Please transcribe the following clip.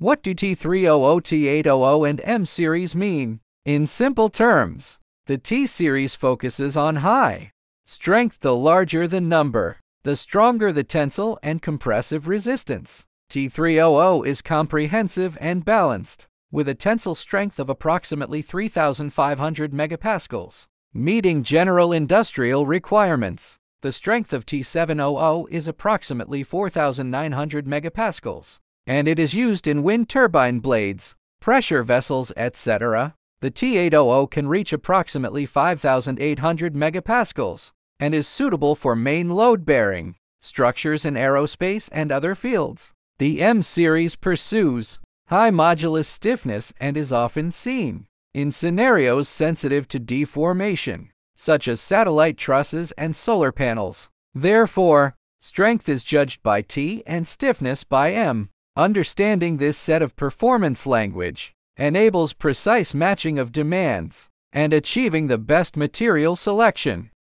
What do T300, T800, and M series mean? In simple terms, the T series focuses on high strength the larger the number, the stronger the tensile and compressive resistance. T300 is comprehensive and balanced, with a tensile strength of approximately 3,500 megapascals, meeting general industrial requirements. The strength of T700 is approximately 4,900 megapascals and it is used in wind turbine blades, pressure vessels, etc. The T800 can reach approximately 5,800 megapascals and is suitable for main load bearing, structures in aerospace and other fields. The M series pursues high modulus stiffness and is often seen in scenarios sensitive to deformation, such as satellite trusses and solar panels. Therefore, strength is judged by T and stiffness by M. Understanding this set of performance language enables precise matching of demands and achieving the best material selection.